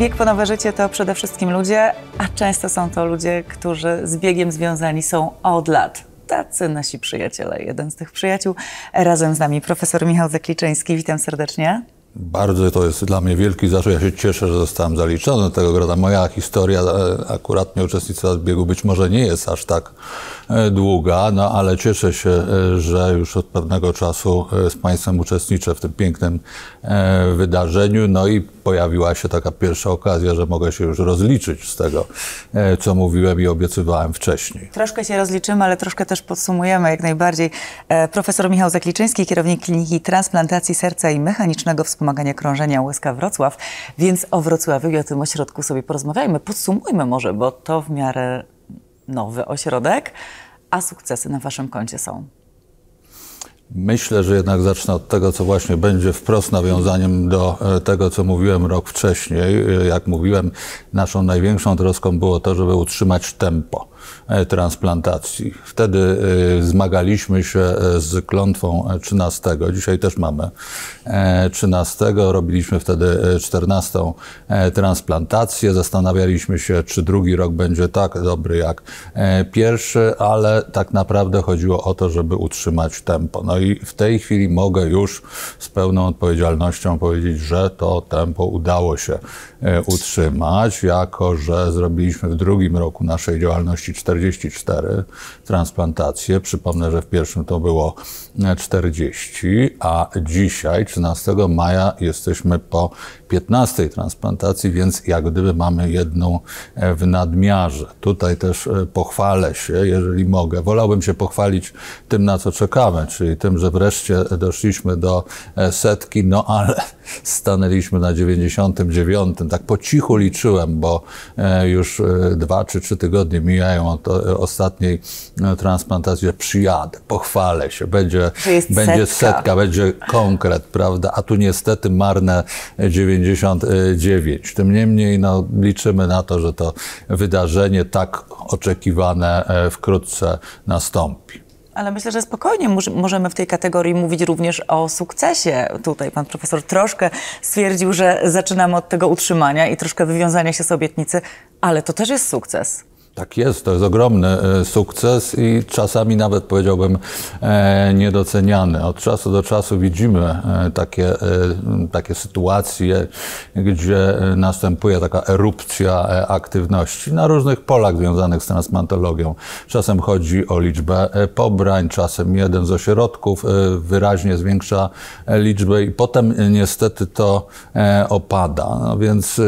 Bieg po nowe życie to przede wszystkim ludzie, a często są to ludzie, którzy z biegiem związani są od lat. Tacy nasi przyjaciele, jeden z tych przyjaciół. Razem z nami profesor Michał Zakliczyński. Witam serdecznie. Bardzo to jest dla mnie wielki zaszczyt. Ja się cieszę, że zostałem zaliczony do tego grona. Moja historia e, akurat nie uczestnictwa w biegu być może nie jest aż tak e, długa, no ale cieszę się, e, że już od pewnego czasu z Państwem uczestniczę w tym pięknym wydarzeniu. No i pojawiła się taka pierwsza okazja, że mogę się już rozliczyć z tego, e, co mówiłem i obiecywałem wcześniej. Troszkę się rozliczymy, ale troszkę też podsumujemy jak najbardziej. E, profesor Michał Zakliczyński, kierownik Kliniki Transplantacji Serca i Mechanicznego Wspomagania Krążenia łyska Wrocław. Więc o Wrocławiu i o tym ośrodku sobie porozmawiajmy. Podsumujmy może, bo to w miarę nowy ośrodek, a sukcesy na waszym koncie są. Myślę, że jednak zacznę od tego, co właśnie będzie wprost nawiązaniem do e, tego, co mówiłem rok wcześniej. E, jak mówiłem, naszą największą troską było to, żeby utrzymać tempo. E, transplantacji. Wtedy e, zmagaliśmy się e, z klątwą 13. Dzisiaj też mamy 13. Robiliśmy wtedy 14 transplantację. Zastanawialiśmy się, czy drugi rok będzie tak dobry jak pierwszy, ale tak naprawdę chodziło o to, żeby utrzymać tempo. No i w tej chwili mogę już z pełną odpowiedzialnością powiedzieć, że to tempo udało się E, utrzymać, jako że zrobiliśmy w drugim roku naszej działalności 44 transplantacje. Przypomnę, że w pierwszym to było 40, e, a dzisiaj, 13 maja, jesteśmy po 15 transplantacji, więc jak gdyby mamy jedną e, w nadmiarze. Tutaj też pochwalę się, jeżeli mogę. Wolałbym się pochwalić tym, na co czekamy, czyli tym, że wreszcie doszliśmy do setki, no ale stanęliśmy na 99. Tak po cichu liczyłem, bo e, już e, dwa czy trzy tygodnie mijają od e, ostatniej transplantacji, że przyjadę, pochwalę się, będzie, będzie setka. setka. będzie konkret, prawda? A tu niestety marne 99. Tym niemniej no, liczymy na to, że to wydarzenie tak oczekiwane wkrótce nastąpi. Ale myślę, że spokojnie możemy w tej kategorii mówić również o sukcesie. Tutaj pan profesor troszkę stwierdził, że zaczynamy od tego utrzymania i troszkę wywiązania się z obietnicy, ale to też jest sukces. Tak jest, to jest ogromny e, sukces i czasami nawet powiedziałbym e, niedoceniany. Od czasu do czasu widzimy e, takie, takie sytuacje, gdzie następuje taka erupcja aktywności na różnych polach związanych z transplantologią. Czasem chodzi o liczbę pobrań, czasem jeden z ośrodków wyraźnie zwiększa liczbę i potem niestety to opada. No więc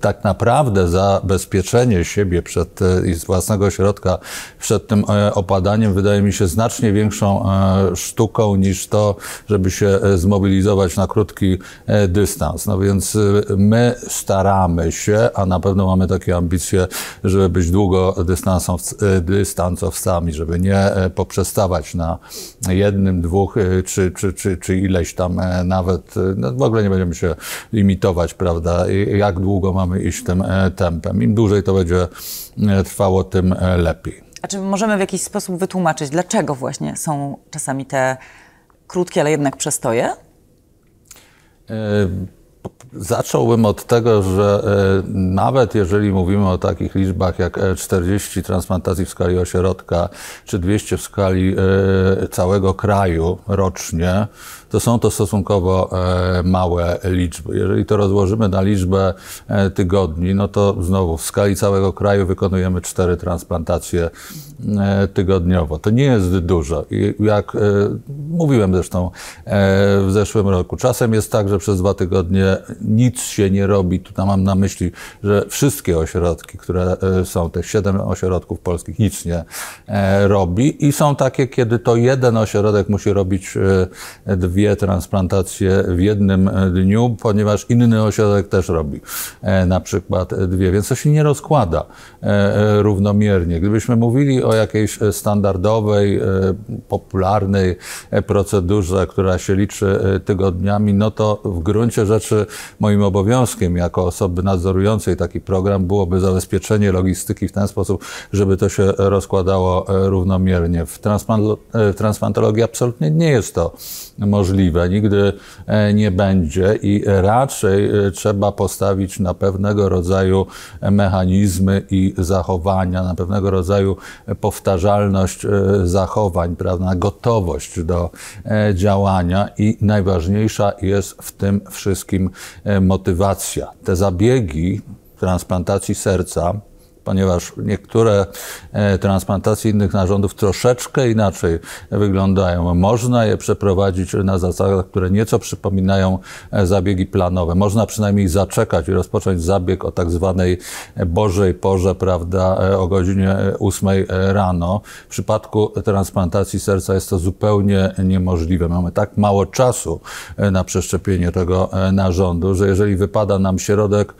tak naprawdę zabezpieczenie siebie przez przed, e, i z własnego środka przed tym e, opadaniem wydaje mi się znacznie większą e, sztuką niż to, żeby się zmobilizować na krótki dystans. No więc my staramy się, a na pewno mamy takie ambicje, żeby być długo dystansowcami, żeby nie poprzestawać na jednym, dwóch czy, czy, czy, czy ileś tam nawet, no w ogóle nie będziemy się limitować, prawda, jak długo mamy iść tym tempem. Im dłużej to będzie E, trwało, tym e, lepiej. A czy możemy w jakiś sposób wytłumaczyć, dlaczego właśnie są czasami te krótkie, ale jednak przestoje? E, zacząłbym od tego, że nawet jeżeli mówimy o takich liczbach jak 40 transplantacji w skali ośrodka, czy 200 w skali całego kraju rocznie, to są to stosunkowo e, małe liczby. Jeżeli to rozłożymy na liczbę e, tygodni, no to znowu w skali całego kraju wykonujemy cztery transplantacje e, tygodniowo. To nie jest dużo. I jak mówiłem zresztą w zeszłym roku, czasem jest tak, że przez dwa tygodnie nic się nie robi. Tutaj mam na myśli, że wszystkie ośrodki, które są, te siedem ośrodków polskich, nic nie robi. I są takie, kiedy to jeden ośrodek musi robić dwie dwie transplantacje w jednym e, dniu, ponieważ inny ośrodek też robi e, na przykład dwie, więc to się nie rozkłada e, równomiernie. Gdybyśmy mówili o jakiejś standardowej, popularnej procedurze, która się liczy tygodniami, no to w gruncie rzeczy moim obowiązkiem jako osoby nadzorującej taki program byłoby zabezpieczenie logistyki w ten sposób, żeby to się rozkładało równomiernie. W, w transplantologii absolutnie nie jest to możliwe możliwe, nigdy e, nie będzie i raczej e, trzeba postawić na pewnego rodzaju e, mechanizmy i zachowania, na pewnego rodzaju powtarzalność zachowań, prawda, gotowość do działania i najważniejsza jest w tym wszystkim motywacja. Te zabiegi transplantacji serca, ponieważ niektóre e, transplantacje innych narządów troszeczkę inaczej wyglądają. Można je przeprowadzić na zasadach, które nieco przypominają e, zabiegi planowe. Można przynajmniej zaczekać i rozpocząć zabieg o tak zwanej e, Bożej porze, prawda, o godzinie 8 rano. W przypadku transplantacji serca jest to zupełnie niemożliwe. Mamy tak mało czasu na przeszczepienie tego narządu, że jeżeli wypada nam środek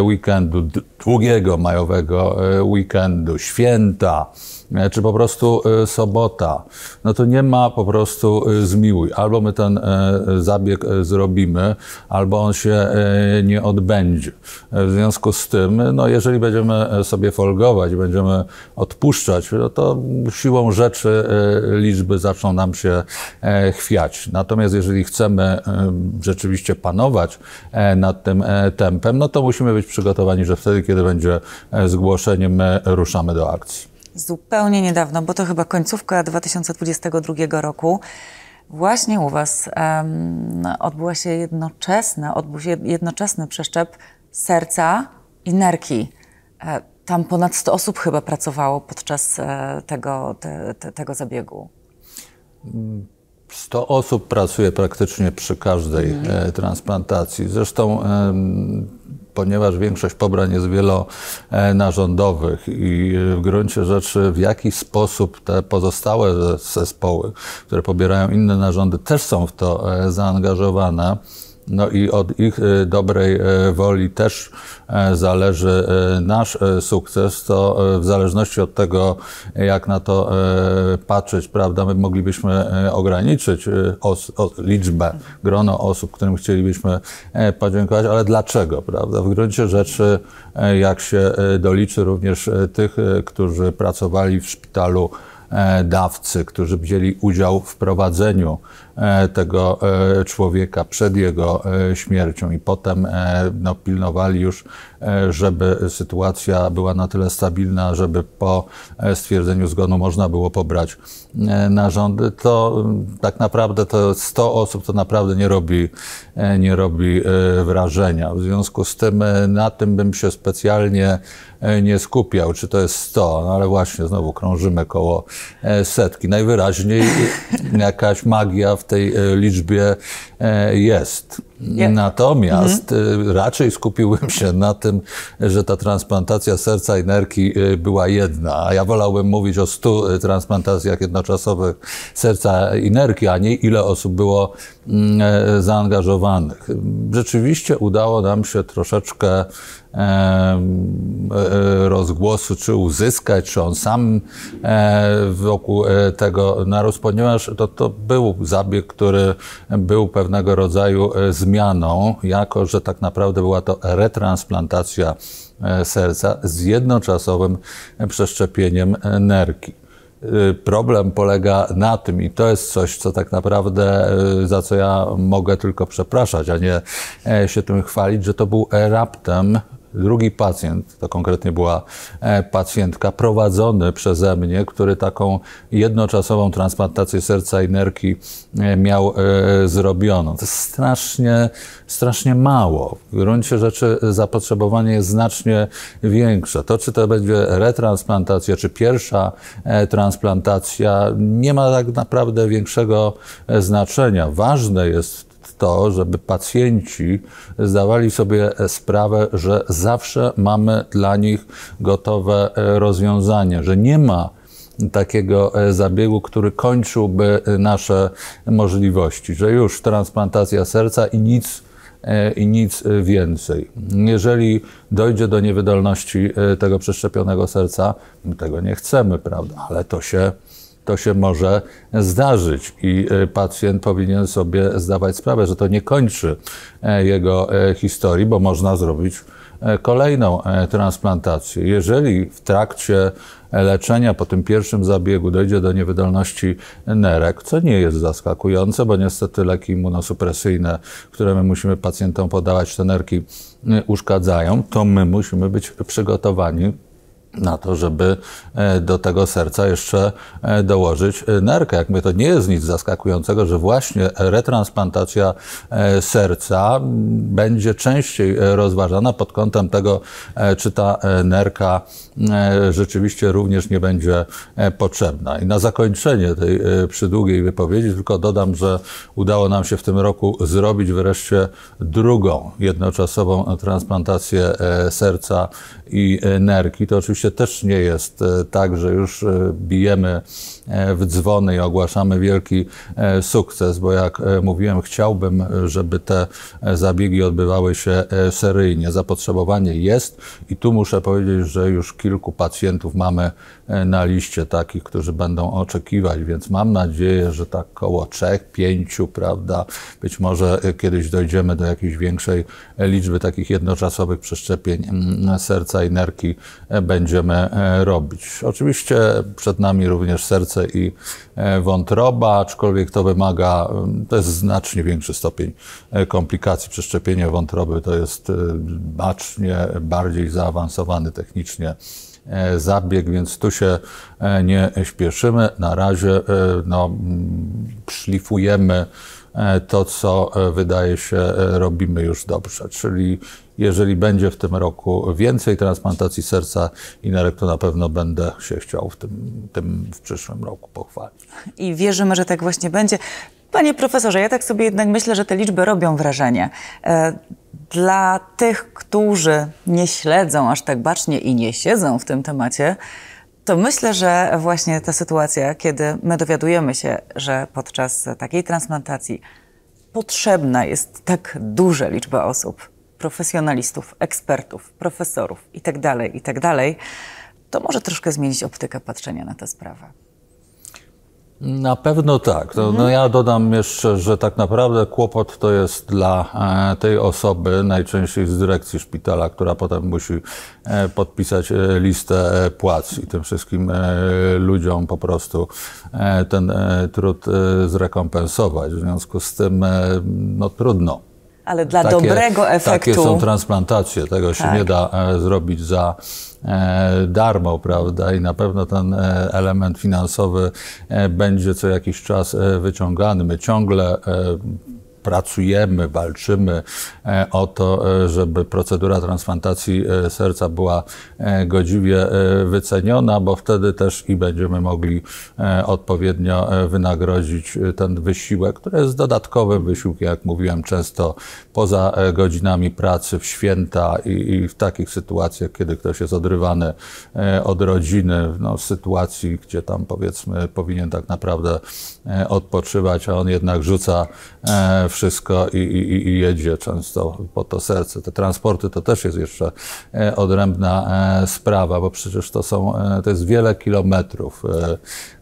weekendu długiego, majowego, tego e, weekendu, święta, E, czy po prostu e, sobota, no to nie ma po prostu e, zmiłuj. Albo my ten zabieg zrobimy, albo on się nie odbędzie. W związku z tym, no jeżeli będziemy sobie folgować, będziemy odpuszczać, no to siłą rzeczy liczby zaczną nam się chwiać. Natomiast jeżeli chcemy rzeczywiście panować nad tym tempem, no to musimy być przygotowani, że wtedy, kiedy będzie zgłoszenie, my ruszamy do akcji zupełnie niedawno, bo to chyba końcówka 2022 roku, właśnie u Was um, odbyła się jednoczesna, odbył się jednoczesny przeszczep serca i nerki. E, tam ponad 100 osób chyba pracowało podczas e, tego, te, te, tego zabiegu. 100 osób pracuje praktycznie przy każdej mm. transplantacji. Zresztą ponieważ większość pobrań jest wielonarządowych i w gruncie rzeczy w jaki sposób te pozostałe zespoły, które pobierają inne narządy, też są w to e, zaangażowane. No i od ich e, dobrej e, woli też e, zależy nasz sukces. To w zależności od tego, jak na to patrzeć, prawda, my moglibyśmy ograniczyć os, liczbę, grono osób, którym chcielibyśmy podziękować, ale dlaczego, prawda? W gruncie rzeczy, jak się doliczy również tych, którzy pracowali w szpitalu, dawcy, którzy wzięli udział w prowadzeniu E, tego e, człowieka przed jego e, śmiercią i potem no, pilnowali już, żeby sytuacja była na tyle stabilna, żeby po stwierdzeniu zgonu można było pobrać narządy, to mm, tak naprawdę to 100 osób to naprawdę nie robi, nie robi wrażenia. W związku z tym na tym bym się specjalnie nie skupiał, czy to jest 100, no ale właśnie znowu krążymy koło setki. Najwyraźniej jakaś magia w w tej e, liczbie e, jest. Natomiast mhm. Y, raczej skupiłbym się na tym, że ta transplantacja serca i nerki y, była jedna. A ja wolałbym mówić o 100 y, transplantacjach jednoczasowych serca i nerki, a nie ile osób było mm, e, zaangażowanych. Rzeczywiście udało nam się troszeczkę e, e, rozgłosu, czy uzyskać, czy on sam wokół tego narósł, ponieważ to, to był zabieg, który był pewnego rodzaju z zmianą, jako że tak naprawdę była to retransplantacja e, serca z jednoczasowym przeszczepieniem e, nerki. E, problem polega na tym, i to jest coś, co tak naprawdę, za co ja mogę tylko przepraszać, a nie się tym chwalić, że to był raptem drugi pacjent, to konkretnie była e, pacjentka, prowadzony przeze mnie, który taką jednoczasową transplantację serca i nerki e, miał e, zrobioną. To jest strasznie, strasznie mało. W gruncie rzeczy zapotrzebowanie jest znacznie większe. To, czy to będzie retransplantacja, czy pierwsza transplantacja, nie ma tak naprawdę większego znaczenia. Ważne jest to, żeby pacjenci zdawali sobie sprawę, że zawsze mamy dla nich gotowe e, rozwiązanie, że nie ma takiego e, zabiegu, który kończyłby e, nasze możliwości, że już transplantacja serca i nic i nic więcej. Jeżeli dojdzie do niewydolności tego przeszczepionego serca, tego nie chcemy, prawda? Ale to się to się może zdarzyć i e, pacjent powinien sobie zdawać sprawę, że to nie kończy e, jego e, historii, bo można zrobić kolejną transplantację. Jeżeli w trakcie leczenia po tym pierwszym zabiegu dojdzie do niewydolności nerek, co nie jest zaskakujące, bo niestety leki immunosupresyjne, które my musimy pacjentom podawać, te nerki uszkadzają, to my musimy być przygotowani na to, żeby e, do tego serca jeszcze e, dołożyć e, nerkę. Jak my to nie jest nic zaskakującego, że właśnie retransplantacja serca będzie częściej rozważana pod kątem tego, czy ta nerka rzeczywiście również nie będzie potrzebna. I na zakończenie tej przydługiej wypowiedzi tylko dodam, że udało nam się w tym roku zrobić wreszcie drugą jednoczasową transplantację serca i nerki. To oczywiście oczywiście też nie jest e, tak, że już e, bijemy e, w dzwony i ogłaszamy wielki sukces, bo jak mówiłem, chciałbym, żeby te zabiegi odbywały się seryjnie. Zapotrzebowanie jest i tu muszę powiedzieć, że już kilku pacjentów mamy na liście takich, którzy będą oczekiwać, więc mam nadzieję, że tak około trzech, pięciu, prawda, być może kiedyś dojdziemy do jakiejś większej liczby takich jednoczasowych przeszczepień mm, serca i nerki będzie będziemy e, robić. Oczywiście przed nami również serce i e, wątroba, aczkolwiek to wymaga, to jest znacznie większy stopień e, komplikacji. Przeszczepienie wątroby to jest znacznie bardziej zaawansowany technicznie zabieg, więc tu się nie śpieszymy. Na razie no, szlifujemy to, co wydaje się robimy już dobrze, czyli jeżeli będzie w tym roku więcej transplantacji serca i nerek, to na pewno będę się chciał w tym, tym w przyszłym roku pochwalić. I wierzymy, że tak właśnie będzie. Panie profesorze, ja tak sobie jednak myślę, że te liczby robią wrażenie. E, dla tych, którzy nie śledzą aż tak bacznie i nie siedzą w tym temacie, to myślę, że właśnie ta sytuacja, kiedy my dowiadujemy się, że podczas takiej transplantacji potrzebna jest tak duża liczba osób, profesjonalistów, ekspertów, profesorów itd., tak itd., tak to może troszkę zmienić optykę patrzenia na tę sprawę. Na pewno tak. No mhm. ja dodam jeszcze, że tak naprawdę kłopot to jest dla e, tej osoby, najczęściej z dyrekcji szpitala, która potem musi e, podpisać e, listę płac i tym wszystkim ludziom po prostu ten trud zrekompensować. W związku z tym no, trudno ale dla takie, dobrego efektu. Takie są transplantacje, tego tak. się nie da e, zrobić za e, darmo, prawda? I na pewno ten e, element finansowy e, będzie co jakiś czas e, wyciągany. My ciągle e, pracujemy, walczymy e, o to, e, żeby procedura transplantacji e, serca była godziwie wyceniona, bo wtedy też i będziemy mogli odpowiednio wynagrodzić ten wysiłek, który jest dodatkowym wysiłkiem, jak mówiłem, często poza godzinami pracy, w święta i, i w takich sytuacjach, kiedy ktoś jest odrywany od rodziny, no, w sytuacji, gdzie tam powiedzmy powinien tak naprawdę odpoczywać, a on jednak rzuca w wszystko i, i, i, jedzie często po to serce. Te transporty to też jest jeszcze e, odrębna e, sprawa, bo przecież to są, e, to jest wiele kilometrów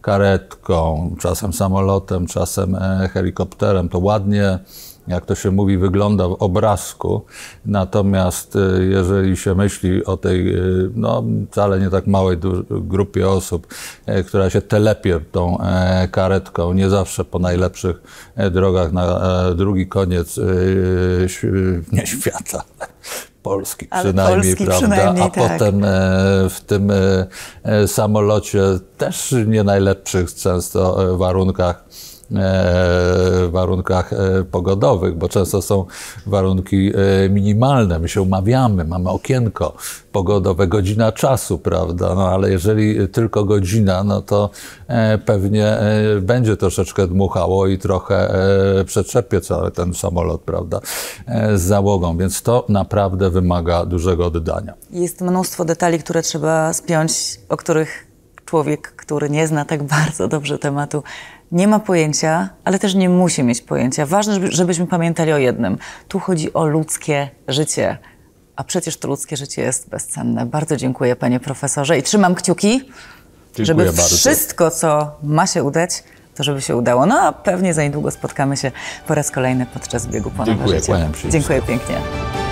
karetką, czasem samolotem, czasem helikopterem. To ładnie jak to się mówi, wygląda w obrazku. Natomiast e, jeżeli się myśli o tej e, no, wcale nie tak małej grupie osób, e, która się telepie tą karetką, nie zawsze po najlepszych drogach na drugi koniec nie świata, Polski przynajmniej, Polski prawda? Przynajmniej, A tak. potem w tym samolocie też nie najlepszych często warunkach E, warunkach e, pogodowych, bo często są warunki e, minimalne. My się umawiamy, mamy okienko pogodowe, godzina czasu, prawda? No ale jeżeli tylko godzina, no to pewnie będzie troszeczkę dmuchało i trochę przetrzepie cały ten samolot, prawda? Z załogą, więc to naprawdę wymaga dużego oddania. Jest mnóstwo detali, które trzeba spiąć, o których człowiek, który nie zna tak bardzo dobrze tematu, nie ma pojęcia, ale też nie musi mieć pojęcia. Ważne, żebyśmy pamiętali o jednym. Tu chodzi o ludzkie życie. A przecież to ludzkie życie jest bezcenne. Bardzo dziękuję, panie profesorze, i trzymam kciuki, dziękuję żeby bardzo. wszystko, co ma się udać, to żeby się udało. No a pewnie za niedługo spotkamy się po raz kolejny podczas biegu po Dziękuję, życie. Dziękuję pięknie.